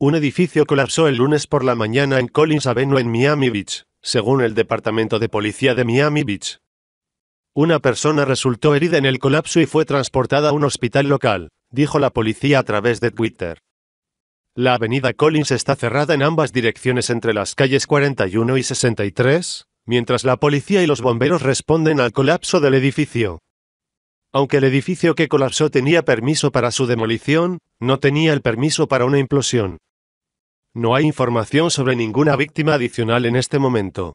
Un edificio colapsó el lunes por la mañana en Collins Avenue en Miami Beach, según el Departamento de Policía de Miami Beach. Una persona resultó herida en el colapso y fue transportada a un hospital local, dijo la policía a través de Twitter. La avenida Collins está cerrada en ambas direcciones entre las calles 41 y 63, mientras la policía y los bomberos responden al colapso del edificio. Aunque el edificio que colapsó tenía permiso para su demolición, no tenía el permiso para una implosión. No hay información sobre ninguna víctima adicional en este momento.